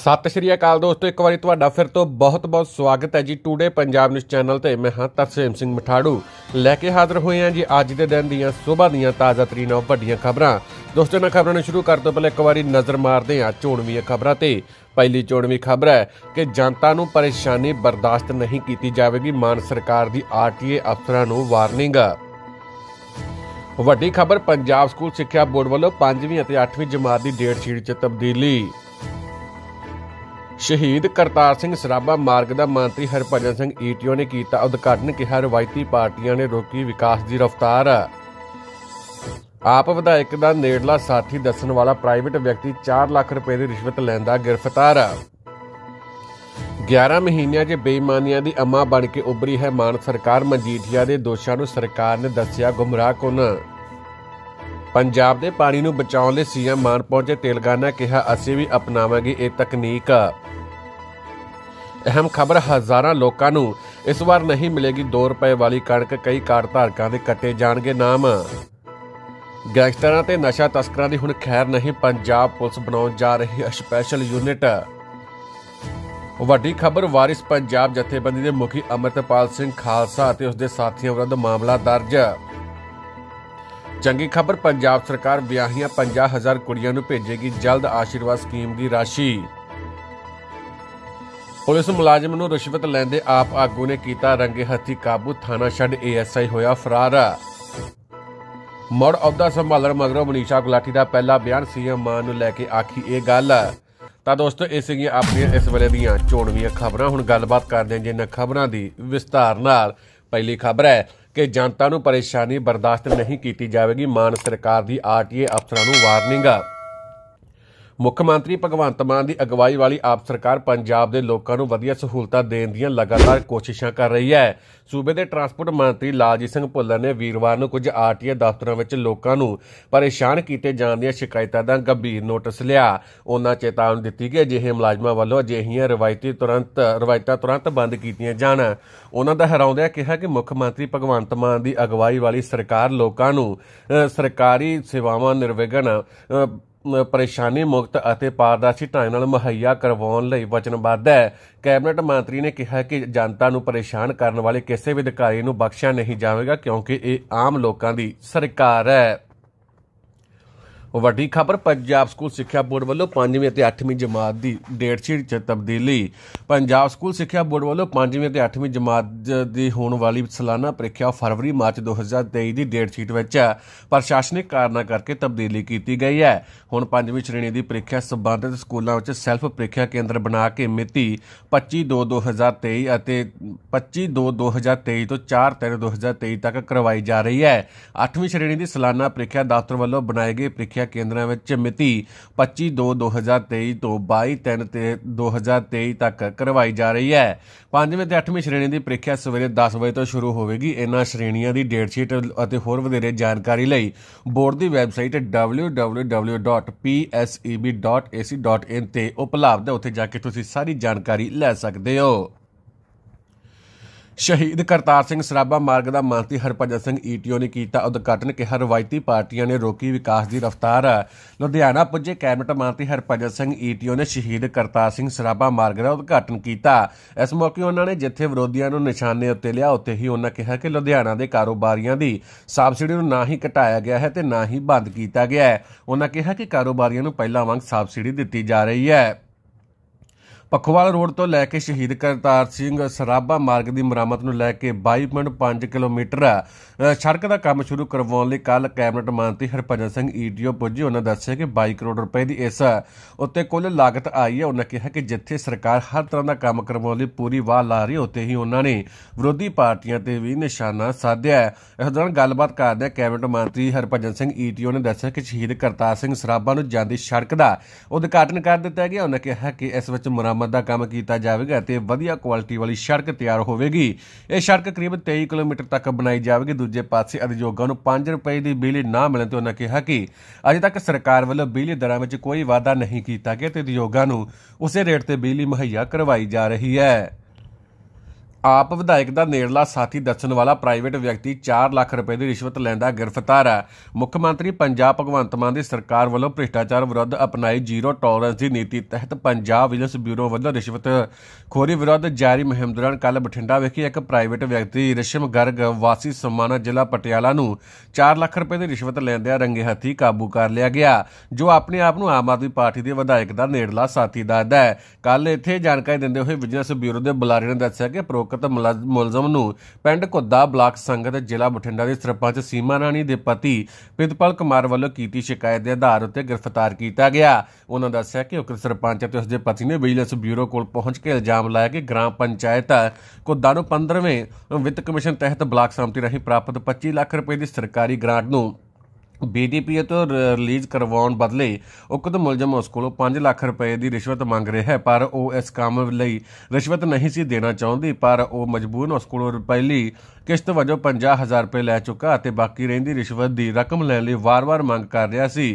ਸਤਿ ਸ਼੍ਰੀ ਅਕਾਲ ਦੋਸਤੋ ਇੱਕ ਵਾਰੀ ਤੁਹਾਡਾ ਫਿਰ ਤੋਂ ਬਹੁਤ-ਬਹੁਤ ਸਵਾਗਤ ਹੈ ਜੀ ਟੂਡੇ ਪੰਜਾਬ ਨਿਊਜ਼ ਚੈਨਲ ਤੇ ਮੈਂ ਹਾਂ ਤਰਸੇਮ ਸਿੰਘ ਮਠਾੜੂ ਲੈ ਕੇ ਹਾਜ਼ਰ ਹੋਏ ਹਾਂ ਜੀ ਅੱਜ ਦੇ ਦਿਨ ਦੀਆਂ ਸਵੇਰ ਦੀਆਂ ਤਾਜ਼ਾ ਤਰੀਨਾਂ ਵੱਡੀਆਂ ਖਬਰਾਂ ਦੋਸਤੋ ਇਹਨਾਂ ਖਬਰਾਂ ਨੂੰ ਸ਼ੁਰੂ ਕਰਨ ਤੋਂ ਇੱਕ ਵਾਰੀ ਨਜ਼ਰ ਮਾਰਦੇ ਹਾਂ ਚੋਣਵੀਆਂ ਖਬਰਾਂ ਤੇ ਪਹਿਲੀ ਚੋਣਵੀਂ ਖਬਰ ਹੈ ਕਿ ਜਨਤਾ ਨੂੰ ਪਰੇਸ਼ਾਨੀ ਬਰਦਾਸ਼ਤ ਨਹੀਂ ਕੀਤੀ ਜਾਵੇਗੀ ਮਾਨ ਸਰਕਾਰ ਦੀ ਆਰਟੀਏ ਅਫਸਰਾਂ ਨੂੰ ਵਾਰਨਿੰਗ ਵੱਡੀ ਖਬਰ ਪੰਜਾਬ ਸਕੂਲ ਸਿੱਖਿਆ ਬੋਰਡ ਵੱਲੋਂ 5ਵੀਂ ਅਤੇ 8ਵੀਂ ਜਮਾਤ ਦੀ ਡੇਟ ਸ਼ੀਟ 'ਚ ਤਬਦੀਲੀ ਸ਼ਹੀਦ ਕਰਤਾਰ ਸਿੰਘ ਸਰਾਭਾ ਮਾਰਗ ਦਾ ਮੰਤਰੀ ਹਰਭਜਨ ਸਿੰਘ ਈਟੀਓ ਨੇ ਕੀਤਾ ਉਦਘਾਟਨ ਕਿਹਾ ਰਵਾਇਤੀ ਪਾਰਟੀਆਂ ਨੇ ਰੋਕੀ ਵਿਕਾਸ ਦੀ ਰਫ਼ਤਾਰ ਆਪ ਵਿਧਾਇਕ ਦਾ ਨੇੜਲਾ ਸਾਥੀ ਦੱਸਣ ਵਾਲਾ ਪ੍ਰਾਈਵੇਟ ਵਿਅਕਤੀ 4 ਲੱਖ ਰੁਪਏ ਦੀ ਰਿਸ਼ਵਤ ਲੈਂਦਾ ਗ੍ਰਿਫਤਾਰ 11 ਮਹੀਨਿਆਂ 'ਚ ਬੇਈਮਾਨੀਆਂ ਦੀ ਅਮਾ ਬਣ ਕੇ ਉੱਭਰੀ ਹੈ ਮਾਨ ਸਰਕਾਰ ਮਨਜੀਠੀਆ ਦੇ ਦੋਸ਼ਾਂ ਨੂੰ ਸਰਕਾਰ ਨੇ ਦੱਸਿਆ ਗੁੰਮਰਾਹਕੁਨ ਪੰਜਾਬ ਦੇ ਪਾਣੀ ਨੂੰ ਬਚਾਉਣ ਲਈ ਸੀਐਮ ਮਾਨ ਪਹੁੰਚੇ ਤੇਲਗਾਨਾ ਕਿਹਾ ਅਸੀਂ ਵੀ ਅਪਣਾਵਾਂਗੇ ਇਹ ਤਕਨੀਕ ਅਹਿਮ ਖਬਰ ਹਜ਼ਾਰਾਂ ਲੋਕਾਂ ਨੂੰ ਇਸ ਵਾਰ ਨਹੀਂ ਮਿਲੇਗੀ 2 ਰੁਪਏ ਵਾਲੀ ਕਣਕ ਕਈ ਕਾਰਡ ਧਾਰਕਾਂ ਦੇ ਕੱਟੇ ਜਾਣਗੇ ਨਾਮ ਗੈਂਗਸਟਰਾਂ ਤੇ ਨਸ਼ਾ ਤਸਕਰਾਂ ਦੀ ਹੁਣ ਖੈਰ ਨਹੀਂ ਪੰਜਾਬ ਪੁਲਿਸ ਬਣਾਉਣ ਜਾ ਰਹੀ ਹੈ ਸਪੈਸ਼ਲ ਯੂਨਿਟ ਵੱਡੀ ਖਬਰ ਵਾਰਿਸ ਪੰਜਾਬ ਜਥੇਬੰਦੀ ਦੇ ਮੁਖੀ ਅਮਰਤਪਾਲ ਸਿੰਘ ਖਾਲਸਾ ਅਤੇ ਉਸ ਦੇ ਸਾਥੀਆਂ ਵਿਰੁੱਧ ਮਾਮਲਾ ਦਰਜ ਚੰਗੀ ਖਬਰ ਪੰਜਾਬ ਸਰਕਾਰ ਵਿਆਹੀਆਂ 50000 ਕੁੜੀਆਂ ਨੂੰ ਭੇਜੇਗੀ ਜਲਦ ਆਸ਼ੀਰਵਾਦ ਸਕੀਮ ਦੀ ਰਾਸ਼ੀ ਪੁਲਿਸ ਮੁਲਾਜ਼ਮ ਨੂੰ ਰਿਸ਼ਵਤ ਲੈਂਦੇ ਆਪ ਆਗੂ ਨੇ ਕੀਤਾ ਰੰਗੇ ਹੱਥੀ ਕਾਬੂ ਥਾਣਾ ਛੱਡ ਏਐਸਆਈ ਹੋਇਆ ਫਰਾਰ ਮੜ ਅਹੁਦਾ ਸੰਭਾਲਣ ਮਗਰੋਂ ਮਨੀਸ਼ਾ ਗੁਲਾਟੀ ਦਾ ਪਹਿਲਾ ਬਿਆਨ ਸੀਐਮ ਮਾਨ ਨੂੰ ਲੈ ਕੇ ਆਖੀ ਇਹ ਗੱਲ ਤਾਂ ਦੋਸਤੋ ਇਸ ਸੀਗੀਆਂ ਆਪਣੀਆਂ ਇਸ ਵੇਲੇ ਦੀਆਂ ਚੋਣਵੀਆਂ ਖਬਰਾਂ ਹੁਣ ਗੱਲਬਾਤ ਕਰਦੇ ਹਾਂ ਜਿਨ੍ਹਾਂ ਖਬਰਾਂ ਦੀ ਵਿਸਤਾਰ ਨਾਲ ਪਹਿਲੀ ਖਬਰ ਹੈ ਕਿ ਜਨਤਾ ਨੂੰ ਪਰੇਸ਼ਾਨੀ ਬਰਦਾਸ਼ਤ ਨਹੀਂ ਕੀਤੀ ਜਾਵੇਗੀ ਮਾਨ ਸਰਕਾਰ ਦੀ ਆਰਟੀਏ ਅਫਸਰਾਂ ਨੂੰ ਵਾਰਨਿੰਗ ਆ ਮੁੱਖ ਮੰਤਰੀ ਭਗਵੰਤ ਮਾਨ ਦੀ ਅਗਵਾਈ ਵਾਲੀ ਆਪ ਸਰਕਾਰ ਪੰਜਾਬ ਦੇ ਲੋਕਾਂ ਨੂੰ ਵਧੀਆ ਸਹੂਲਤਾਂ ਦੇਣ ਦੀਆਂ ਲਗਾਤਾਰ ਕੋਸ਼ਿਸ਼ਾਂ ਕਰ ਰਹੀ ਹੈ ਸੂਬੇ ਦੇ ਟਰਾਂਸਪੋਰਟ ਮੰਤਰੀ ਲਾਲਜੀਤ ਸਿੰਘ ਭੁੱਲਰ ਨੇ ਵੀਰਵਾਰ ਨੂੰ ਕੁਝ ਆਰਟੀਏ ਦਫ਼ਤਰਾਂ ਵਿੱਚ ਲੋਕਾਂ ਨੂੰ ਪਰੇਸ਼ਾਨ ਕੀਤੇ ਜਾਣ ਦੀਆਂ ਸ਼ਿਕਾਇਤਾਂ ਦਾ ਗੰਭੀਰ ਨੋਟਿਸ ਲਿਆ ਉਹਨਾਂ ਚੇਤਾਵਨੀ ਦਿੱਤੀ ਕਿ ਅਜਿਹੇ ਮੁਲਾਜ਼ਮਾਂ ਵੱਲੋਂ ਅਜਿਹੀਆਂ ਰਵਾਇਤੀ ਤੁਰੰਤ ਰਵਾਇਤਾਂ ਤੁਰੰਤ ਬੰਦ ਕੀਤੀਆਂ ਜਾਣ ਉਹਨਾਂ ਦਾ ਹਰਾਉਂਦਿਆਂ ਕਿਹਾ ਕਿ ਮੁੱਖ ਮੰਤਰੀ ਭਗਵੰਤ ਮਾਨ ਦੀ ਅਗਵਾਈ ਵਾਲੀ ਸਰਕਾਰ ਲੋਕਾਂ ਨੂੰ ਸਰਕਾਰੀ ਸੇਵਾਵਾਂ ਨਿਰਵਿਘਨ ਪਰੇਸ਼ਾਨੀ ਮੁਕਤ ਅਤੇ ਪਾਰਦਰਸ਼ੀ ਢੰਗ ਨਾਲ ਮੁਹੱਈਆ ਕਰਵਾਉਣ ਲਈ ਵਚਨਬੱਧ ਹੈ ਕੈਬਨਿਟ ਮੰਤਰੀ ਨੇ ਕਿਹਾ ਕਿ ਜਨਤਾ ਨੂੰ ਪਰੇਸ਼ਾਨ ਕਰਨ ਵਾਲੇ ਕਿਸੇ ਵੀ ਅਧਿਕਾਰੀ ਨੂੰ ਬਖਸ਼ਿਆ ਨਹੀਂ ਜਾਵੇਗਾ ਕਿਉਂਕਿ ਇਹ ਆਮ ਲੋਕਾਂ ਦੀ ਸਰਕਾਰ ਹੈ ਵੱਡੀ ਖਬਰ ਪੰਜਾਬ ਸਕੂਲ ਸਿੱਖਿਆ ਬੋਰਡ ਵੱਲੋਂ 5ਵੀਂ ਅਤੇ 8ਵੀਂ ਜਮਾਤ ਦੀ ਡੇਟ ਸ਼ੀਟ 'ਚ ਤਬਦੀਲੀ ਪੰਜਾਬ ਸਕੂਲ ਸਿੱਖਿਆ ਬੋਰਡ ਵੱਲੋਂ 5ਵੀਂ ਅਤੇ 8ਵੀਂ ਜਮਾਤ ਦੀ ਹੋਣ ਵਾਲੀ ਸਾਲਾਨਾ ਪ੍ਰੀਖਿਆ ਫਰਵਰੀ ਮਾਰਚ 2023 ਦੀ ਡੇਟ ਸ਼ੀਟ ਵਿੱਚ ਪ੍ਰਸ਼ਾਸਨਿਕ ਕਾਰਨਾਂ ਕਰਕੇ ਤਬਦੀਲੀ ਕੀਤੀ ਗਈ ਹੈ ਹੁਣ 5ਵੀਂ ਸ਼੍ਰੇਣੀ ਦੀ ਪ੍ਰੀਖਿਆ ਸੰਬੰਧਿਤ ਸਕੂਲਾਂ ਵਿੱਚ ਸੈਲਫ ਪ੍ਰੀਖਿਆ ਕੇਂਦਰ ਬਣਾ ਕੇ ਮਿਤੀ 25/2/2023 ਅਤੇ 25/2/2023 ਤੋਂ 4/3/2023 ਤੱਕ ਕਰਵਾਈ ਜਾ ਰਹੀ ਹੈ 8ਵੀਂ ਸ਼੍ਰੇਣੀ ਦੀ ਸਾਲਾਨਾ ਪ੍ਰੀਖਿਆ ਦਫ਼ਤਰ ਵੱਲੋਂ ਬਣਾਏ ਗਏ ਪ੍ਰੀਖਿਆ ਸਿੱਖਿਆ ਕੇਂਦਰਾਂ ਵਿੱਚ ਮਿਤੀ 25 2 2023 ਤੋਂ 22 3 ਤੇ 2023 ਤੱਕ ਕਰਵਾਈ ਜਾ ਰਹੀ ਹੈ ਪੰਜਵੇਂ ਤੇ ਅੱਠਵੇਂ ਸ਼੍ਰੇਣੀ ਦੀ ਪ੍ਰੀਖਿਆ ਸਵੇਰੇ 10 ਵਜੇ ਤੋਂ ਸ਼ੁਰੂ ਹੋਵੇਗੀ ਇਹਨਾਂ ਸ਼੍ਰੇਣੀਆਂ ਦੀ ਡੇਟ ਸ਼ੀਟ ਅਤੇ ਹੋਰ ਵਧੇਰੇ ਜਾਣਕਾਰੀ ਲਈ ਬੋਰਡ ਦੀ ਵੈਬਸਾਈਟ www.pseb.ac.in ਤੇ ਉਪਲਬਧ ਹੈ ਉੱਥੇ ਜਾ ਕੇ ਤੁਸੀਂ ਸਾਰੀ ਜਾਣਕਾਰੀ ਲੈ ਸਕਦੇ ਹੋ ਸ਼ਹੀਦ ਕਰਤਾਰ ਸਿੰਘ ਸਰਾਭਾ ਮਾਰਗ ਦਾ ਮੰਤਰੀ ਹਰਪਜਨ ਸਿੰਘ ਈਟੀਓ ਨੇ ਕੀਤਾ ਉਦਘਾਟਨ ਕਿਹਾ ਰਵਾਇਤੀ ਪਾਰਟੀਆਂ ਨੇ ਰੋਕੀ ਵਿਕਾਸ ਦੀ ਰਫ਼ਤਾਰ ਲੁਧਿਆਣਾ ਪੁੱਜੇ ਕੈਬਨਿਟ ਮੰਤਰੀ ਹਰਪਜਨ ਸਿੰਘ ਈਟੀਓ ਨੇ ਸ਼ਹੀਦ ਕਰਤਾਰ ਸਿੰਘ ਸਰਾਭਾ ਮਾਰਗ ਦਾ ਉਦਘਾਟਨ ਕੀਤਾ ਇਸ ਮੌਕੇ ਉਹਨਾਂ ਨੇ ਜਿੱਥੇ ਵਿਰੋਧੀਆਂ ਨੂੰ ਨਿਸ਼ਾਨੇ ਉੱਤੇ ਲਿਆ ਉੱਥੇ ਹੀ ਉਹਨਾਂ ਕਿਹਾ ਕਿ ਲੁਧਿਆਣਾ ਦੇ ਕਾਰੋਬਾਰੀਆਂ ਦੀ ਸਬਸਿਡੀ ਨੂੰ ਨਾ ਹੀ ਘਟਾਇਆ ਗਿਆ ਹੈ ਤੇ ਨਾ ਹੀ ਬੰਦ ਕੀਤਾ ਗਿਆ ਹੈ ਉਹਨਾਂ ਕਿਹਾ ਕਿ ਕਾਰੋਬਾਰੀਆਂ ਨੂੰ ਪਹਿਲਾਂ ਵਾਂਗ ਸਬਸਿਡੀ ਦਿੱਤੀ ਜਾ ਰਹੀ ਹੈ ਪਖਵਾਲ ਰੋਡ ਤੋਂ ਲੈ ਕੇ ਸ਼ਹੀਦ ਕਰਤਾਰ ਸਿੰਘ ਸਰਾਬਾ ਮਾਰਗ ਦੀ ਮੁਰੰਮਤ ਨੂੰ ਲੈ ਕੇ 22.5 ਕਿਲੋਮੀਟਰ ਸੜਕ ਦਾ ਕੰਮ ਸ਼ੁਰੂ ਕਰਵਾਉਣ ਲਈ ਕੱਲ ਕੈਬਨਿਟ ਮੰਤਰੀ ਹਰਪਜਨ ਸਿੰਘ ਈਡੀਓ ਪੁੱਜੇ ਉਹਨਾਂ ਦੱਸਿਆ ਕਿ 22 ਕਰੋੜ ਰੁਪਏ ਦੀ ਇਸ ਉੱਤੇ ਕੁੱਲ ਲਾਗਤ ਆਈ ਹੈ ਉਹਨਾਂ ਕਿਹਾ ਕਿ ਜਿੱਥੇ ਸਰਕਾਰ ਹਰ ਤਰ੍ਹਾਂ ਦਾ ਕੰਮ ਕਰਵਾਉਣ ਲਈ ਪੂਰੀ ਵਾਹ ਲਾ ਰਹੀ ਹੋਤੇ ਹੀ ਉਹਨਾਂ ਨੇ ਵਿਰੋਧੀ ਪਾਰਟੀਆਂ ਤੇ ਵੀ ਨਿਸ਼ਾਨਾ ਸਾਧਿਆ ਇਸ ਦੌਰਾਨ ਗੱਲਬਾਤ ਕਰਦੇ ਕੈਬਨਿਟ ਮੰਤਰੀ ਹਰਪਜਨ ਸਿੰਘ ਈਡੀਓ ਨੇ ਦੱਸਿਆ ਕਿ ਸ਼ਹੀਦ ਕਰਤਾਰ ਸਿੰਘ ਸਰਾਬਾ ਨੂੰ ਜਾਂਦੀ ਸੜਕ ਦਾ ਉਦਘਾਟਨ ਕਰ ਦਿੱਤਾ ਗਿਆ ਉਹਨਾਂ ਕਿਹਾ ਕਿ ਇਸ ਵਿੱਚ ਮੁਰੰਮਤ ਮੁਰੰਮਤ ਦਾ ਕੰਮ ਕੀਤਾ ਜਾਵੇਗਾ ਤੇ ਵਧੀਆ ਕੁਆਲਿਟੀ ਵਾਲੀ ਸੜਕ ਤਿਆਰ ਹੋਵੇਗੀ ਇਹ ਸੜਕ ਕਰੀਬ 23 ਕਿਲੋਮੀਟਰ ਤੱਕ ਬਣਾਈ ਜਾਵੇਗੀ ਦੂਜੇ ਪਾਸੇ ਅਧਿਯੋਗਾਂ ਨੂੰ 5 ਰੁਪਏ ਦੀ ਬਿਜਲੀ ਨਾ ਮਿਲਣ ਤੇ ਉਹਨਾਂ ਕਿਹਾ ਕਿ ਅਜੇ ਤੱਕ ਸਰਕਾਰ ਵੱਲੋਂ ਬਿਜਲੀ ਦਰਾਂ ਵਿੱਚ ਕੋਈ ਵਾਅਦਾ ਨਹੀਂ ਕੀਤਾ ਗਿਆ ਤੇ ਅਧਿਯੋਗਾਂ ਨੂੰ ਉਸੇ ਰੇਟ ਤੇ ਬਿਜਲੀ ਮੁਹੱਈਆ ਕਰਵਾਈ ਜਾ ਰਹੀ ਹੈ ਆਪ ਵਿਧਾਇਕ ਦਾ ਨੇੜਲਾ ਸਾਥੀ ਦੱਸਣ ਵਾਲਾ ਪ੍ਰਾਈਵੇਟ ਵਿਅਕਤੀ 4 ਲੱਖ ਰੁਪਏ ਦੀ ਰਿਸ਼ਵਤ ਲੈਂਦਾ ਗ੍ਰਿਫਤਾਰ ਹੈ ਮੁੱਖ ਮੰਤਰੀ ਪੰਜਾਬ ਭਗਵੰਤ ਮਾਨ ਦੀ ਸਰਕਾਰ ਵੱਲੋਂ ਭ੍ਰਿਸ਼ਟਾਚਾਰ ਵਿਰੁੱਧ ਅਪਣਾਈ ਜ਼ੀਰੋ ਟੋਲਰੈਂਸ ਦੀ ਨੀਤੀ ਤਹਿਤ ਪੰਜਾਬ ਵਿਜੀਲੈਂਸ ਬਿਊਰੋ ਵੱਲੋਂ ਰਿਸ਼ਵਤ ਖੋਰੀ ਵਿਰੁੱਧ ਜਾਰੀ ਮੁਹਿੰਮ ਦੌਰਾਨ ਕੱਲ ਬਠਿੰਡਾ ਵਿਖੇ ਇੱਕ ਪ੍ਰਾਈਵੇਟ ਵਿਅਕਤੀ ਰਿਸ਼ਮ ਗਰਗ ਵਾਸੀ ਸਮਾਨਾ ਜ਼ਿਲ੍ਹਾ ਪਟਿਆਲਾ ਨੂੰ 4 ਲੱਖ ਰੁਪਏ ਦੀ ਰਿਸ਼ਵਤ ਲੈਂਦਿਆਂ ਰੰਗੇ ਹੱਥੀ ਕਾਬੂ ਕਰ ਲਿਆ ਗਿਆ ਜੋ ਆਪਣੇ ਆਪ ਨੂੰ ਆਮ ਆਦਮੀ ਪਾਰਟੀ ਦੇ ਵਿਧਾਇਕ ਦਾ ਨੇੜਲਾ ਸਾਥੀ ਦੱਸਦਾ ਹੈ ਕੱਲ ਇੱਥੇ ਜਾਣਕਾਰੀ ਦਿੰਦੇ ਹੋਏ ਵਿਜੀਲੈਂਸ ਬਿਊਰੋ ਦੇ ਬੁਲਾਰੇ ਨੇ ਦੱਸਿਆ ਕਿ ਪ੍ਰੋ ਮੁਕਤ ਮੁਲਜ਼ਮ ਨੂੰ ਪਿੰਡ ਕੁੱਦਾ ਬਲਾਕ ਸੰਗਤ ਜ਼ਿਲ੍ਹਾ ਬਠਿੰਡਾ ਦੇ ਸਰਪੰਚ ਸੀਮਾ ਰਾਣੀ ਦੇ ਪਤੀ ਪ੍ਰਿਤਪਾਲ ਕੁਮਾਰ ਵੱਲੋਂ ਕੀਤੀ ਸ਼ਿਕਾਇਤ ਦੇ ਆਧਾਰ ਉੱਤੇ ਗ੍ਰਿਫਤਾਰ ਕੀਤਾ ਗਿਆ ਉਹਨਾਂ ਦੱਸਿਆ ਕਿ ਉਕਤ ਸਰਪੰਚ ਅਤੇ ਉਸਦੇ ਪਤੀ ਨੇ ਵਿਜੀਲੈਂਸ ਬਿਊਰੋ ਕੋਲ ਪਹੁੰਚ ਕੇ ਇਲਜ਼ਾਮ ਲਾਇਆ ਕਿ ਗ੍ਰਾਮ ਪੰਚਾਇਤ ਕੁੱਦਾ ਨੂੰ 15ਵੇਂ ਵਿੱਤ ਕਮਿਸ਼ਨ ਤਹਿਤ ਬਲਾਕ ਸਮਿਤੀ ਰਾਹੀਂ ਪ੍ਰਾਪਤ 25 ਲੱਖ ਰੁਪਏ ਦੀ ਸਰਕਾਰੀ ਗ੍ਰਾਂਟ ਨੂੰ ਬੀਡੀਪੀਏ ਤੋਂ ਰਿਲੀਜ਼ ਕਰਵਾਉਣ ਬਦਲੇ ਉਕਤ ਮੁਲਜ਼ਮ ਉਸ ਕੋਲੋਂ 5 ਲੱਖ ਰੁਪਏ ਦੀ ਰਿਸ਼ਵਤ ਮੰਗ ਰਿਹਾ ਹੈ ਪਰ ਉਹ ਇਸ ਕੰਮ ਲਈ ਰਿਸ਼ਵਤ ਨਹੀਂ ਸੀ ਦੇਣਾ ਚਾਹੁੰਦੀ ਪਰ ਉਹ ਮਜਬੂਰਨ ਉਸ ਕੋਲੋਂ ਪਹਿਲੀ ਕਿਸ਼ਤ ਵਜੋਂ 50000 ਰੁਪਏ ਲੈ ਚੁੱਕਾ ਅਤੇ ਬਾਕੀ ਰਹਿੰਦੀ ਰਿਸ਼ਵਤ ਦੀ ਰਕਮ ਲੈਣ ਲਈ ਵਾਰ-ਵਾਰ ਮੰਗ ਕਰ ਰਿਹਾ ਸੀ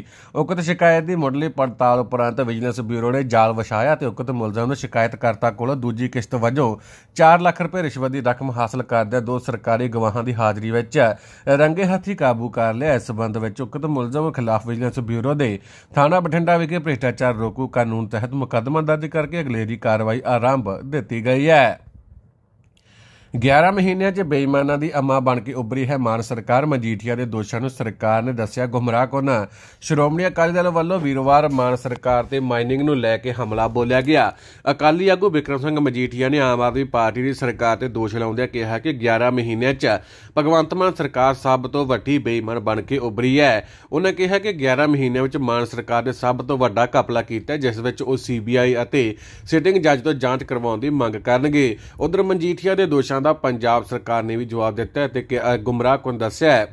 ਉਕਤ ਸ਼ਿਕਾਇਤ ਦੀ ਮੁੱਢਲੀ ਪੜਤਾਲ ਉਪਰੰਤ ਵਿਜੀਲੈਂਸ ਬਿਊਰੋ ਨੇ ਜਾਲ ਵਿਛਾਇਆ ਤੇ ਉਕਤ ਮੁਲਜ਼ਮ ਨੂੰ ਸ਼ਿਕਾਇਤਕਰਤਾ ਕੋਲੋਂ ਦੂਜੀ ਕਿਸ਼ਤ ਵਜੋਂ 4 ਲੱਖ ਰੁਪਏ ਰਿਸ਼ਵਤ ਦੀ ਰਕਮ ਹਾਸਲ ਕਰਦਿਆਂ ਦੋ ਸਰਕਾਰੀ ਗਵਾਹਾਂ ਦੀ ਹਾਜ਼ਰੀ ਵਿੱਚ ਰੰਗੇ ਹੱਥੀ ਕਾਬੂ ਕਰ ਲਿਆ ਇਸ ਸਬੰਧ ਵਿੱਚ ਉਕਤ ਮੁਲਜ਼ਮ ਖਿਲਾਫ ਵਿਜੀਲੈਂਸ ਬਿਊਰੋ ਦੇ ਥਾਣਾ ਬਠਿੰਡਾ ਵਿਖੇ ਭ੍ਰਿਸ਼ਟਾਚਾਰ ਰੋਕੂ ਕਾਨੂੰਨ ਤਹਿਤ ਮੁਕੱਦਮਾ ਦਰਜ ਕਰਕੇ ਅਗਲੇਰੀ ਕਾਰਵਾਈ ਆਰੰਭ ਦਿੱਤੀ ਗਈ ਹੈ 11 ਮਹੀਨਿਆਂ 'ਚ ਬੇਈਮਾਨਾਂ ਦੀ ਅਮਾ ਬਣ ਕੇ ਉੱਭਰੀ ਹੈ ਮਾਨ ਸਰਕਾਰ ਮਜੀਠੀਆ ਦੇ ਦੋਸ਼ਾਂ ਨੂੰ ਸਰਕਾਰ ਨੇ ਦੱਸਿਆ ਗੁੰਮਰਾਹ ਕੋਨਾ ਸ਼੍ਰੋਮਣੀ ਅਕਾਲੀ ਦਲ ਵੱਲੋਂ ਵੀਰਵਾਰ ਮਾਨ ਸਰਕਾਰ ਤੇ ਮਾਈਨਿੰਗ ਨੂੰ ਲੈ ਕੇ ਹਮਲਾ ਬੋਲਿਆ ਗਿਆ ਅਕਾਲੀ ਆਗੂ ਵਿਕਰਮ ਸਿੰਘ ਮਜੀਠੀਆ ਨੇ ਆਮ ਆਦਮੀ ਪਾਰਟੀ ਦੀ ਸਰਕਾਰ ਤੇ ਦੋਸ਼ ਲਾਉਂਦਿਆਂ ਕਿਹਾ ਕਿ 11 ਮਹੀਨਿਆਂ 'ਚ ਭਗਵੰਤ ਮਾਨ ਸਰਕਾਰ ਸਭ ਤੋਂ ਵੱਡੀ ਬੇਈਮਾਨ ਬਣ ਕੇ ਉੱਭਰੀ ਹੈ ਉਹਨਾਂ ਕਿਹਾ ਕਿ 11 ਮਹੀਨਿਆਂ ਵਿੱਚ ਮਾਨ ਸਰਕਾਰ ਨੇ ਸਭ ਤੋਂ ਵੱਡਾ ਕਪਲਾ ਕੀਤਾ ਜਿਸ ਵਿੱਚ ਉਹ ਸੀਬੀਆਈ ਅਤੇ ਸਿਟਿੰਗ ਜੱਜ ਤੋਂ ਜਾਂਚ ਕਰਵਾਉਣ ਦੀ ਮੰਗ ਕਰਨਗੇ ਉਧਰ ਮਜੀਠੀਆ ਦੇ ਦੋਸ਼ਾਂ ਦੋਸ਼ਾਂ ਦਾ ਪੰਜਾਬ ਸਰਕਾਰ ਨੇ ਵੀ ਜਵਾਬ ਦਿੱਤਾ ਹੈ ਤੇ ਕਿ ਗੁੰਮਰਾਹ ਕੁਨ ਦੱਸਿਆ ਹੈ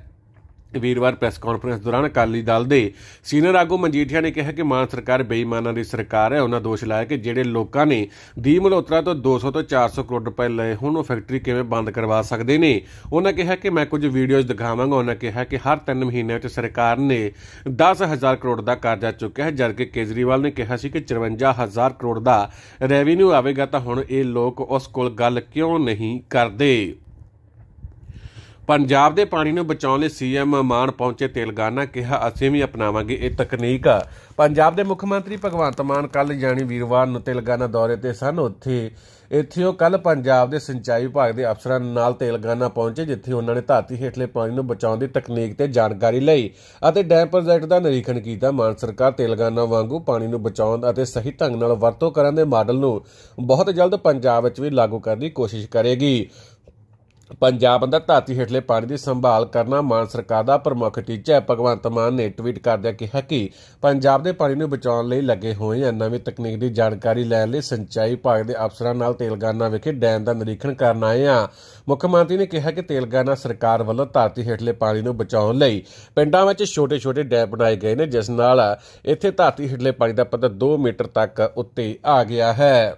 ਵੀਰਵਾਰ ਪ੍ਰੈਸ ਕਾਨਫਰੰਸ ਦੌਰਾਨ ਅਕਾਲੀ ਦਲ ਦੇ ਸੀਨੀਅਰ ਆਗੂ ਮਨਜੀਠੀਆ ਨੇ ਕਿਹਾ ਕਿ ਮਾਨ ਸਰਕਾਰ ਬੇਈਮਾਨਾਂ ਦੀ ਸਰਕਾਰ ਹੈ ਉਹਨਾਂ ਦੋਸ਼ ਲਾਇਆ ਕਿ ਜਿਹੜੇ ਲੋਕਾਂ ਨੇ ਦੀ ਮਲੋਤਰਾ ਤੋਂ 200 ਤੋਂ 400 ਕਰੋੜ ਰੁਪਏ ਲਏ ਹੁਣ ਉਹ ਫੈਕਟਰੀ ਕਿਵੇਂ ਬੰਦ ਕਰਵਾ ਸਕਦੇ ਨੇ ਉਹਨਾਂ ਕਿਹਾ ਕਿ ਮੈਂ ਕੁਝ ਵੀਡੀਓਜ਼ ਦਿਖਾਵਾਂਗਾ ਉਹਨਾਂ ਕਿਹਾ ਕਿ ਹਰ 3 ਮਹੀਨੇ ਵਿੱਚ ਸਰਕਾਰ ਨੇ 10000 ਕਰੋੜ ਦਾ ਕਰਜ਼ਾ ਚੁੱਕਿਆ ਹੈ ਜਦਕਿ ਕੇਜਰੀਵਾਲ ਨੇ ਕਿਹਾ ਸੀ ਕਿ 54000 ਕਰੋੜ ਦਾ ਰੈਵਨਿਊ ਆਵੇਗਾ ਤਾਂ ਹੁਣ ਇਹ ਲੋਕ ਉਸ ਕੋਲ ਗੱਲ ਕਿਉਂ ਨਹੀਂ ਕਰਦੇ ਪੰਜਾਬ ਦੇ ਪਾਣੀ ਨੂੰ ਬਚਾਉਣ ਲਈ ਸੀਐਮ ਮਾਨ ਪਹੁੰਚੇ ਤੇਲਗਾਨਾ ਕਿਹਾ ਅਸੀਂ ਵੀ ਅਪਣਾਵਾਂਗੇ ਇਹ ਤਕਨੀਕ ਪੰਜਾਬ ਦੇ ਮੁੱਖ ਮੰਤਰੀ ਭਗਵੰਤ ਮਾਨ ਕੱਲ ਜਾਣੀ ਵੀਰਵਾਰ ਨੂੰ ਤੇਲਗਾਨਾ ਦੌਰੇ ਤੇ ਸਨ ਉੱਥੇ ਇੱਥੇ ਉਹ ਕੱਲ ਪੰਜਾਬ ਦੇ ਸਿੰਚਾਈ ਵਿਭਾਗ ਦੇ ਅਫਸਰਾਂ ਨਾਲ ਤੇਲਗਾਨਾ ਪਹੁੰਚੇ ਜਿੱਥੇ ਉਹਨਾਂ ਨੇ ਧਰਤੀ ਹੇਠਲੇ ਪਾਣੀ ਨੂੰ ਬਚਾਉਣ ਦੀ ਤਕਨੀਕ ਤੇ ਜਾਣਕਾਰੀ ਲਈ ਅਤੇ ਡੈਮ ਪ੍ਰੋਜੈਕਟ ਦਾ ਨਿਰੀਖਣ ਕੀਤਾ ਮਾਨ ਸਰਕਾਰ ਤੇਲਗਾਨਾ ਵਾਂਗੂ ਪਾਣੀ ਨੂੰ ਬਚਾਉਣ ਅਤੇ ਸਹੀ ਢੰਗ ਨਾਲ ਵਰਤੋਂ ਕਰਨ ਦੇ ਮਾਡਲ ਨੂੰ ਬਹੁਤ ਜਲਦ ਪੰਜਾਬ ਵਿੱਚ ਵੀ ਲਾਗੂ ਕਰਨ ਦੀ ਕੋਸ਼ਿਸ਼ ਕਰੇਗੀ ਪੰਜਾਬ ਅੰਦਰ ਧਰਤੀ ਹੇਠਲੇ ਪਾਣੀ ਦੀ ਸੰਭਾਲ ਕਰਨਾ ਮਾਨ ਸਰਕਾਰ ਦਾ ਪ੍ਰਮੁੱਖ ਟੀਚਾ ਹੈ ਭਗਵੰਤ ਮਾਨ ਨੇ ਟਵੀਟ ਕਰਦਿਆਂ ਕਿਹਾ ਕਿ ਪੰਜਾਬ ਦੇ ਪਾਣੀ ਨੂੰ ਬਚਾਉਣ ਲਈ ਲੱਗੇ ਹੋਏ ਆ ਨਵੀਂ ਤਕਨੀਕ ਦੀ ਜਾਣਕਾਰੀ ਲੈਣ ਲਈ ਸਿੰਚਾਈ ਭਾਗ ਦੇ ਅਫਸਰਾਂ ਨਾਲ ਤੇਲਗਾਨਾ ਵਿਖੇ ਡੈਮ ਦਾ ਨਿਰੀਖਣ ਕਰਨ ਆਏ ਆ ਮੁੱਖ ਮੰਤਰੀ ਨੇ ਕਿਹਾ ਕਿ ਤੇਲਗਾਨਾ ਸਰਕਾਰ ਵੱਲੋਂ ਧਰਤੀ ਹੇਠਲੇ ਪਾਣੀ ਨੂੰ ਬਚਾਉਣ ਲਈ ਪਿੰਡਾਂ ਵਿੱਚ ਛੋਟੇ-ਛੋਟੇ ਡੈਮ ਬਣਾਏ ਗਏ ਨੇ ਜਿਸ ਨਾਲ ਇੱਥੇ ਧਰਤੀ ਹੇਠਲੇ ਪਾਣੀ ਦਾ ਪੱਧਰ 2 ਮੀਟਰ ਤੱਕ ਉੱਤੇ ਆ ਗਿਆ ਹੈ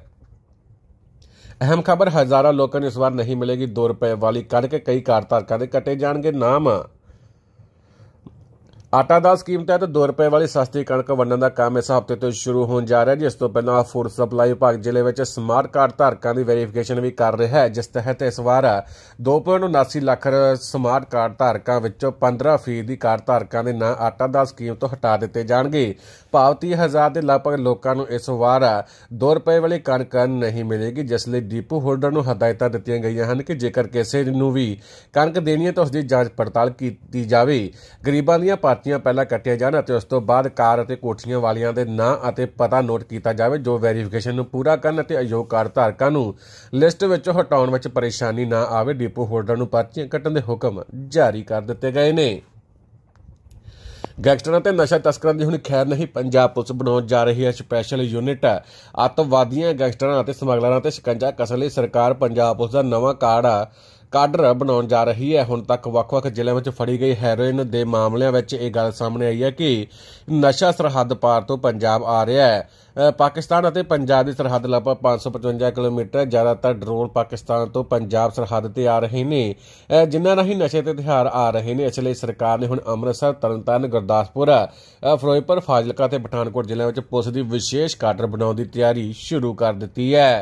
ਅਹਿਮ ਖਬਰ ਹਜ਼ਾਰਾਂ ਲੋਕਾਂ ਨੂੰ ਇਸ ਵਾਰ ਨਹੀਂ ਮਿਲੇਗੀ 2 ਰੁਪਏ ਵਾਲੀ ਕਣਕ ਕਈ ਕਾਰਤਾਰਕਾਂ ਦੇ ਕੱਟੇ ਜਾਣਗੇ ਨਾਮ ਆਟਾ ਦਾ ਸਕੀਮ ਤਹਿਤ 2 ਰੁਪਏ ਵਾਲੀ ਸਸਤੀ ਕਣਕ ਵੰਡਣ ਦਾ ਕੰਮ ਇਸ ਹਫ਼ਤੇ ਤੋਂ ਸ਼ੁਰੂ ਹੋਣ ਜਾ ਰਿਹਾ ਜਿਸ ਤੋਂ ਪਹਿਲਾਂ ਫੂਡ ਸਪਲਾਈ ਵਿਭਾਗ ਜ਼ਿਲ੍ਹੇ ਵਿੱਚ ਸਮਾਰਟ ਕਾਰਡ ਧਾਰਕਾਂ ਦੀ ਵੈਰੀਫਿਕੇਸ਼ਨ ਵੀ ਕਰ ਰਿਹਾ ਹੈ ਜਿਸ ਤਹਿਤ ਇਸ ਵਾਰ 2.79 ਲੱਖ ਸਮਾਰਟ ਕਾਰਡ ਧਾਰਕਾਂ ਵਿੱਚੋਂ 15% ਦੀ ਕਾਰਡ ਧਾਰਕਾਂ ਦੇ ਨਾਂ ਆਟਾ ਦਾ ਸਕੀਮ ਤੋਂ ਹਟਾ ਦਿੱਤੇ ਜਾਣਗੇ ਭਾਵ 30000 ਦੇ ਲਗਭਗ ਲੋਕਾਂ ਨੂੰ ਇਸ ਵਾਰ 2 ਰੁਪਏ ਵਾਲੀ ਕਣਕ ਨਹੀਂ ਮਿਲੇਗੀ ਜਿਸ ਲਈ ਡੀਪੂ ਹੋਲਡਰ ਨੂੰ ਹਦਾਇਤਾਂ ਦਿੱਤੀਆਂ ਗਈਆਂ ਹਨ ਕਿ ਜੇਕਰ ਕਿਸੇ ਨੂੰ ਵੀ ਕਣਕ ਦੇਣੀ ਹੈ ਤਾਂ ਉਸ ਦੀ ਜਾਂਚ ਪੜਤਾਲ ਕੀਤੀ ਜਾਵੇ ਗਰੀਬਾਂ ਦੀਆਂ ਪਾਤੀਆਂ ਪਹਿਲਾਂ ਕੱਟੀਆਂ ਜਾਣ ਅਤੇ ਉਸ ਤੋਂ ਬਾਅਦ ਕਾਰ ਅਤੇ ਕੋਠੀਆਂ ਵਾਲਿਆਂ ਦੇ ਨਾਂ ਅਤੇ ਪਤਾ ਨੋਟ ਕੀਤਾ ਜਾਵੇ ਜੋ ਵੈਰੀਫਿਕੇਸ਼ਨ ਨੂੰ ਪੂਰਾ ਕਰਨ ਅਤੇ ਅਯੋਗ ਕਾਰ ਧਾਰਕਾਂ ਨੂੰ ਲਿਸਟ ਵਿੱਚੋਂ ਹਟਾਉਣ ਵਿੱਚ ਪਰੇਸ਼ਾਨੀ ਨਾ ਆਵੇ ਡਿਪੋ ਹੋਲਡਰ ਨੂੰ ਪਰਚੀਆਂ ਕੱਟਣ ਦੇ ਹੁਕਮ ਜਾਰੀ ਕਰ ਦਿੱਤੇ ਗਏ ਨੇ ਗੈਂਗਸਟਰਾਂ ਤੇ ਨਸ਼ਾ ਤਸਕਰਾਂ ਦੀ ਹੁਣ ਖੈਰ ਨਹੀਂ ਪੰਜਾਬ ਪੁਲਿਸ ਬਣਾਉਣ ਜਾ ਰਹੀ ਹੈ ਸਪੈਸ਼ਲ ਯੂਨਿਟ ਅੱਤਵਾਦੀਆਂ ਗੈਂਗਸਟਰਾਂ ਅਤੇ ਸਮਗਲਰਾਂ ਤੇ ਸ਼ਿਕੰਜਾ ਕਸਣ ਲਈ ਸਰਕਾਰ ਪੰਜਾਬ ਪੁਲਿਸ ਦਾ ਨਵਾਂ ਕਾਰਡ ਕਾਡਰ ਬਣਾਉਣ ਜਾ ਰਹੀ ਹੈ ਹੁਣ ਤੱਕ ਵੱਖ-ਵੱਖ ਜ਼ਿਲ੍ਹਿਆਂ ਵਿੱਚ ਫੜੀ ਗਈ ਹੈਰੋਇਨ ਦੇ ਮਾਮਲਿਆਂ ਵਿੱਚ ਇਹ ਗੱਲ ਸਾਹਮਣੇ ਆਈ ਹੈ ਕਿ ਨਸ਼ਾ ਸਰਹੱਦ ਪਾਰ ਤੋਂ ਪੰਜਾਬ ਆ ਰਿਹਾ ਹੈ ਪਾਕਿਸਤਾਨ ਅਤੇ ਪੰਜਾਬ ਦੀ ਸਰਹੱਦ ਲਗਭਗ 555 ਕਿਲੋਮੀਟਰ ਹੈ ਜ਼ਿਆਦਾਤਰ ਡਰੋਨ ਪਾਕਿਸਤਾਨ ਤੋਂ ਪੰਜਾਬ ਸਰਹੱਦ ਤੇ ਆ ਰਹੇ ਨੇ ਜਿਨ੍ਹਾਂ ਰਾਹੀਂ ਨਸ਼ੇ ਤੇ ਹਥਿਆਰ ਆ ਰਹੇ ਨੇ ਇਸ ਲਈ ਸਰਕਾਰ ਨੇ ਹੁਣ ਅੰਮ੍ਰਿਤਸਰ ਤਰਨਤਾਰਨ ਗੁਰਦਾਸਪੁਰ ਫਿਰੋਜ਼ਪੁਰ ਫਾਜ਼ਿਲਕਾ ਤੇ ਪਠਾਨਕੋਟ ਜ਼ਿਲ੍ਹਿਆਂ ਵਿੱਚ ਪੁਲਿਸ ਦੀ ਵਿਸ਼ੇਸ਼ ਕਾਡਰ ਬਣਾਉਣ ਦੀ ਤਿਆਰੀ ਸ਼ੁਰੂ ਕਰ ਦਿੱਤੀ ਹੈ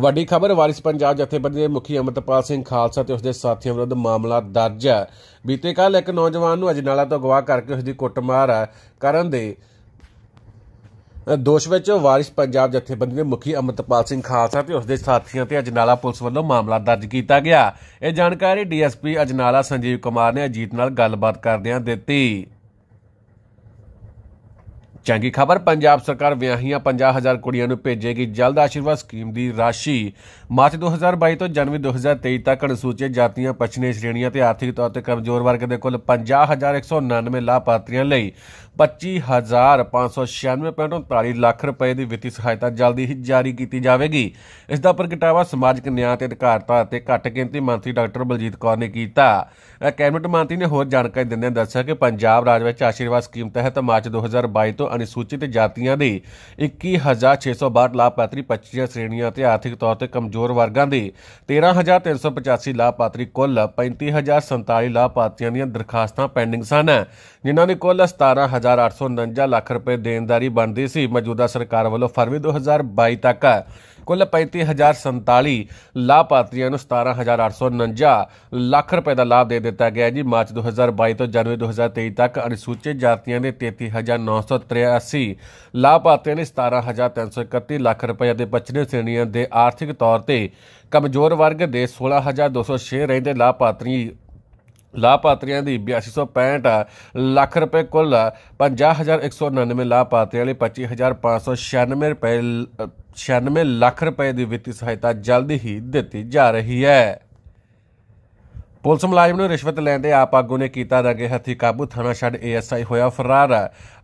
ਵੱਡੀ ਖਬਰ ਵਾਰਿਸ ਪੰਜਾਬ ਜਥੇਬੰਦੀ ਦੇ ਮੁਖੀ ਅਮਰਤਪਾਲ ਸਿੰਘ ਖਾਲਸਾ ਤੇ ਉਸ ਦੇ ਸਾਥੀਆਂ ਵਿਰੁੱਧ ਮਾਮਲਾ ਦਰਜ ਹੈ ਬੀਤੇ ਕੱਲ ਇੱਕ ਨੌਜਵਾਨ ਨੂੰ ਅਜਨਾਲਾ ਤੋਂ ਗਵਾਹ ਕਰਕੇ ਉਸ ਦੀ ਕੁੱਟਮਾਰ ਕਰਨ ਦੇ ਦੋਸ਼ ਵਿੱਚ ਵਾਰਿਸ ਪੰਜਾਬ ਜਥੇਬੰਦੀ ਦੇ ਮੁਖੀ ਅਮਰਤਪਾਲ ਸਿੰਘ ਖਾਲਸਾ ਤੇ ਉਸ ਦੇ ਸਾਥੀਆਂ ਤੇ ਅਜਨਾਲਾ ਪੁਲਿਸ ਵੱਲੋਂ ਮਾਮਲਾ ਦਰਜ ਕੀਤਾ ਗਿਆ ਇਹ ਜਾਣਕਾਰੀ ਡੀਐਸਪੀ ਅਜਨਾਲਾ ਸੰਜੀਵ ਕੁਮਾਰ ਨੇ ਅਜੀਤ ਨਾਲ ਗੱਲਬਾਤ ਕਰਦਿਆਂ ਦਿੱਤੀ ਚੰਗੀ ਖਬਰ ਪੰਜਾਬ ਸਰਕਾਰ ਵਿਆਹੀਆਂ 50000 ਕੁੜੀਆਂ ਨੂੰ ਭੇਜੇਗੀ ਜਲਦ ਆਸ਼ੀਰਵਾਦ ਸਕੀਮ ਦੀ ਰਾਸ਼ੀ ਮਾਰਚ 2022 ਤੋਂ ਜਨਵਰੀ 2023 ਤੱਕ ਅਨੁਸੂਚਿਤ ਜਾਤੀਆਂ ਪਛੜੀਆਂ ਸ਼੍ਰੇਣੀਆਂ ਤੇ ਆਰਥਿਕ ਤੌਰ ਤੇ ਕਮਜ਼ੋਰ ਵਰਗ ਦੇ ਕੁੱਲ 50199 ਲਾਭਪਾਤਰੀਆਂ ਲਈ 25596 ਲੱਖ ਰੁਪਏ ਦੀ ਵਿੱਤੀ ਸਹਾਇਤਾ ਜਲਦੀ ਹੀ ਜਾਰੀ ਕੀਤੀ ਜਾਵੇਗੀ ਇਸ ਦਾ ਪ੍ਰਗਟਾਵਾ ਸਮਾਜਿਕ ਨਿਆਂ ਤੇ ਅਧਿਕਾਰਤਾ ਅਤੇ ਘੱਟ ਗਿਣਤੀ ਮੰਤਰੀ ਡਾਕਟਰ ਬਲਜੀਤ ਕੌਰ ਨੇ ਕੀਤਾ ਕੈਬਨਿਟ ਮੰਤਰੀ ਨੇ ਹੋਰ ਜਾਣਕਾਰੀ ਦਿੰਦਿਆਂ ਦੱਸਿਆ ਕਿ ਪੰਜਾਬ ਰਾਜ ਵਿੱਚ ਆਸ਼ੀਰਵਾਦ ਸਕੀਮ ਤਹਿਤ ਮਾਰਚ 2022 ਤੋਂ ਅਨੁਸੂਚਿਤ ਜਾਤੀਆਂ ਦੇ 21662 ਲਾਭਪਾਤਰੀ 25 ਸ਼੍ਰੇਣੀਆਂ ਤੇ ਆਰਥਿਕ ਤੌਰ ਤੇ ਕਮਜ਼ੋਰ ਵਰਗਾਂ ਦੇ 13385 ਲਾਭਪਾਤਰੀ ਕੁੱਲ 35047 ਲਾਭਪਾਤਰੀਆਂ ਦੀਆਂ ਦਰਖਾਸਤਾਂ ਪੈਂਡਿੰਗ ਸਨ ਜਿਨ੍ਹਾਂ ਨੇ ਕੁੱਲ 17 1849 ਲੱਖ ਰੁਪਏ ਦੇਣਦਾਰੀ ਬਣਦੀ ਸੀ ਮੌਜੂਦਾ ਸਰਕਾਰ ਵੱਲੋਂ ਫਰਵਰੀ 2022 ਤੱਕ ਕੁੱਲ 35047 ਲਾਭਪਾਤਰੀਆਂ ਨੂੰ 17849 ਲੱਖ ਰੁਪਏ ਦਾ ਲਾਭ ਦੇ ਦਿੱਤਾ ਗਿਆ ਜੀ ਮਾਰਚ 2022 ਤੋਂ ਜਨਵਰੀ 2023 ਤੱਕ ਅਨੁਸੂਚਿਤ ਜਾਤੀਆਂ ਦੇ 33983 ਲਾਭਪਾਤਰੀਆਂ ਨੇ 17331 ਲੱਖ ਰੁਪਏ ਅਤੇ ਪਛੜੇ ਸ਼੍ਰੇਣੀਆਂ ਦੇ ਆਰਥਿਕ ਤੌਰ ਤੇ ਕਮਜ਼ੋਰ ਵਰਗ ਦੇ 16206 ਰਹਿੰਦੇ ਲਾਭਪਾਤਰੀ ਲਾਭਪਾਤਰੀਆਂ ਦੀ 8265 ਲੱਖ ਰੁਪਏ ਕੁੱਲ 50199 ਲਾਭਪਾਤਰੀਆਂ ਲਈ 25596 ਰੁਪਏ 96 ਲੱਖ ਰੁਪਏ ਦੀ ਵਿੱਤੀ ਸਹਾਇਤਾ ਜਲਦ ਹੀ ਦਿੱਤੀ ਜਾ ਰਹੀ ਹੈ ਪੁਲਿਸ ਮੁਲਾਜ਼ਮ ਨੂੰ ਰਿਸ਼ਵਤ ਲੈਂਦੇ ਆਪ ਆਗੂ ਨੇ ਕੀਤਾ ਰਗੇ ਹੱਥੀ ਕਾਬੂ ਥਾਣਾ ਛੱਡ ਏਐਸਆਈ ਹੋਇਆ ਫਰਾਰ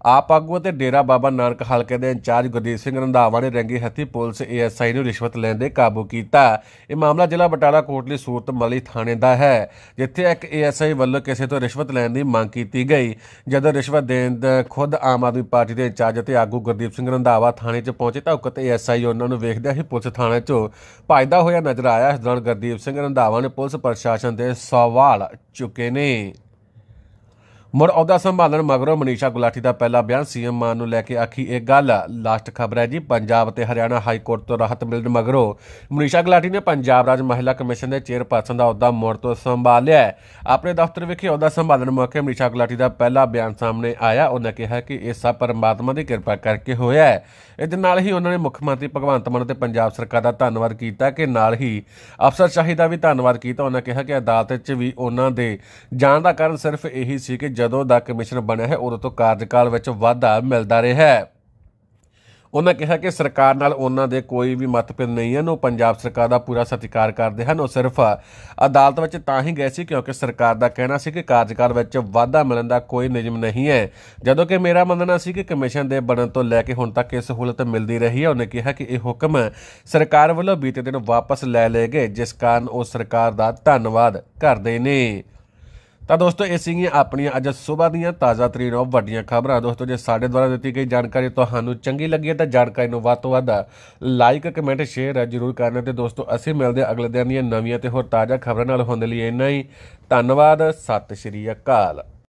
ਆਪ ਆਗੂ ਅਤੇ ਡੇਰਾ ਬਾਬਾ ਨਾਨਕ ਹਲਕੇ ਦੇ ਇੰਚਾਰਜ ਗੁਰਦੀਪ ਸਿੰਘ ਰੰਧਾਵਾ ਨੇ ਰੰਗੇ ਹੱਥੀ ਪੁਲਿਸ ਏਐਸਆਈ ਨੂੰ ਰਿਸ਼ਵਤ ਲੈਣ ਦੇ ਕਾਬੂ ਕੀਤਾ ਇਹ ਮਾਮਲਾ ਜ਼ਿਲ੍ਹਾ ਬਟਾਲਾ ਕੋਟਲੀ ਸੂਰਤ ਮਲੀ ਥਾਣੇ ਦਾ ਹੈ ਜਿੱਥੇ ਇੱਕ ਏਐਸਆਈ ਵੱਲੋਂ ਕਿਸੇ ਤੋਂ ਰਿਸ਼ਵਤ ਲੈਣ ਦੀ ਮੰਗ ਕੀਤੀ ਗਈ ਜਦੋਂ ਰਿਸ਼ਵਤ ਦੇਣ ਦਾ ਖੁਦ ਆਮ ਆਦਮੀ ਪਾਰਟੀ ਦੇ ਇੰਚਾਰਜ ਅਤੇ ਆਗੂ ਗੁਰਦੀਪ ਸਿੰਘ ਰੰਧਾਵਾ ਥਾਣੇ 'ਚ ਪਹੁੰਚੇ ਤਾਂ ਉਕਤ ਏਐਸਆਈ ਉਹਨਾਂ ਨੂੰ ਵੇਖਦਿਆਂ ਹੀ ਪੁਲਿਸ ਥਾਣੇ 'ਚ ਪਾਇਦਾ ਹੋਇਆ ਨਜ਼ਰ ਆਇਆ ਇਸ ਦੌਰਾਨ ਗੁਰਦੀਪ ਸਿੰਘ ਰੰਧਾਵਾ ਨੇ ਪੁਲਿਸ ਪ੍ਰਸ਼ਾਸਨ ਦੇ ਸਵਾਲ ਚੁੱਕੇ ਨੇ ਮੁੜ ਅਹੁਦਾ ਸੰਭਾਲਣ ਮਗਰੋਂ ਮਨੀਸ਼ਾ ਗੁਲਾਟੀ ਦਾ ਪਹਿਲਾ ਬਿਆਨ ਸੀਐਮ ਮਾਨ ਨੂੰ ਲੈ ਕੇ ਆਖੀ ਇਹ ਗੱਲ ਲਾਸਟ ਖਬਰ ਹੈ ਜੀ ਪੰਜਾਬ ਤੇ ਹਰਿਆਣਾ ਹਾਈ ਕੋਰਟ ਤੋਂ ਰਾਹਤ ਮਿਲਣ ਮਗਰੋਂ ਮਨੀਸ਼ਾ ਗੁਲਾਟੀ ਨੇ ਪੰਜਾਬ ਰਾਜ ਮਹਿਲਾ ਕਮਿਸ਼ਨ ਦੇ ਚੇਅਰਪਰਸਨ ਦਾ ਅਹੁਦਾ ਮੁੜ ਤੋਂ ਲਿਆ ਹੈ ਆਪਣੇ ਦਫ਼ਤਰ ਵਿਖੇ ਅਹੁਦਾ ਸੰਭਾਲਣ ਮੌਕੇ ਮਨੀਸ਼ਾ ਗੁਲਾਟੀ ਦਾ ਪਹਿਲਾ ਬਿਆਨ ਸਾਹਮਣੇ ਆਇਆ ਉਹਨਾਂ ਕਿਹਾ ਕਿ ਇਹ ਸਭ ਪਰਮਾਤਮਾ ਦੀ ਕਿਰਪਾ ਕਰਕੇ ਹੋਇਆ ਹੈ ਇਹਦੇ ਨਾਲ ਹੀ ਉਹਨਾਂ ਨੇ ਮੁੱਖ ਮੰਤਰੀ ਭਗਵੰਤ ਮਾਨ ਤੇ ਪੰਜਾਬ ਸਰਕਾਰ ਦਾ ਧੰਨਵਾਦ ਕੀਤਾ ਕਿ ਨਾਲ ਹੀ ਸ਼ਾਹੀ ਦਾ ਵੀ ਧੰਨਵਾਦ ਕੀਤਾ ਉਹਨਾਂ ਕਿਹਾ ਕਿ ਅਦਾਲਤ ਵਿੱਚ ਵੀ ਉਹਨਾਂ ਦੇ ਜਾਣ ਦਾ ਕਾਰਨ ਸਿਰਫ ਇਹੀ ਸੀ ਕਿ ਜਦੋਂ ਦਾ ਕਮਿਸ਼ਨ ਬਣਿਆ ਹੈ ਉਦੋਂ ਤੋਂ ਕਾਰਜਕਾਲ ਵਿੱਚ ਵਾਧਾ ਮਿਲਦਾ ਰਿਹਾ ਹੈ ਉਹਨਾਂ ਕਿਹਾ ਕਿ ਸਰਕਾਰ ਨਾਲ ਉਹਨਾਂ ਦੇ ਕੋਈ ਵੀ ਮਤਭੇਦ ਨਹੀਂ ਹਨ ਉਹ ਪੰਜਾਬ ਸਰਕਾਰ ਦਾ ਪੂਰਾ ਸਤਿਕਾਰ ਕਰਦੇ ਹਨ ਉਹ ਸਿਰਫ ਅਦਾਲਤ ਵਿੱਚ ਤਾਂ ਹੀ ਗਏ ਸੀ ਕਿਉਂਕਿ ਸਰਕਾਰ ਦਾ ਕਹਿਣਾ ਸੀ ਕਿ ਕਾਰਜਕਾਲ ਵਿੱਚ ਵਾਧਾ ਮਿਲਣ ਦਾ ਕੋਈ ਨਿਯਮ ਨਹੀਂ ਹੈ ਜਦੋਂ ਕਿ ਮੇਰਾ ਮੰਨਣਾ ਸੀ ਕਿ ਕਮਿਸ਼ਨ ਦੇ ਬਣਨ ਤੋਂ ਲੈ ਕੇ ਹੁਣ ਤੱਕ ਇਹ ਸਹੂਲਤ ਮਿਲਦੀ ਰਹੀ ਹੈ ਉਹਨੇ ਕਿਹਾ ਕਿ ਇਹ ਹੁਕਮ ਸਰਕਾਰ ਵੱਲੋਂ ਬੀਤੇ ਦਿਨ ਵਾਪਸ ਲੈ ਲਏ ਗਏ ਜਿਸ ਕਾਰਨ ਉਹ ਸਰਕਾਰ ਦਾ ਧੰਨਵਾਦ ਕਰਦੇ ਨੇ ਤਾਂ ਦੋਸਤੋ ਇਹ ਸੀਗੀਆਂ ਆਪਣੀਆਂ ਅੱਜ ਸਵੇਰ ਦੀਆਂ ਤਾਜ਼ਾ ਤਰੀਨ ਵੱਡੀਆਂ ਖਬਰਾਂ ਦੋਸਤੋ ਜੇ ਸਾਡੇ ਦੁਆਰਾ ਦਿੱਤੀ ਗਈ ਜਾਣਕਾਰੀ ਤੁਹਾਨੂੰ ਚੰਗੀ ਲੱਗੀ ਤਾਂ ਜਾਣਕਾਰੀ ਨੂੰ ਵੱਧ ਤੋਂ ਵੱਧ ਲਾਈਕ ਕਮੈਂਟ ਸ਼ੇਅਰ ਜਰੂਰ ਕਰਨਾ ਤੇ ਦੋਸਤੋ ਅਸੀਂ ਮਿਲਦੇ ਅਗਲੇ ਦਿਨ ਦੀਆਂ ਨਵੀਆਂ ਤੇ ਹੋਰ ਤਾਜ਼ਾ ਖਬਰਾਂ ਨਾਲ ਹੋਣ ਲਈ ਇੰਨਾ ਹੀ ਧੰਨਵਾਦ ਸਤਿ ਸ਼੍ਰੀ ਅਕਾਲ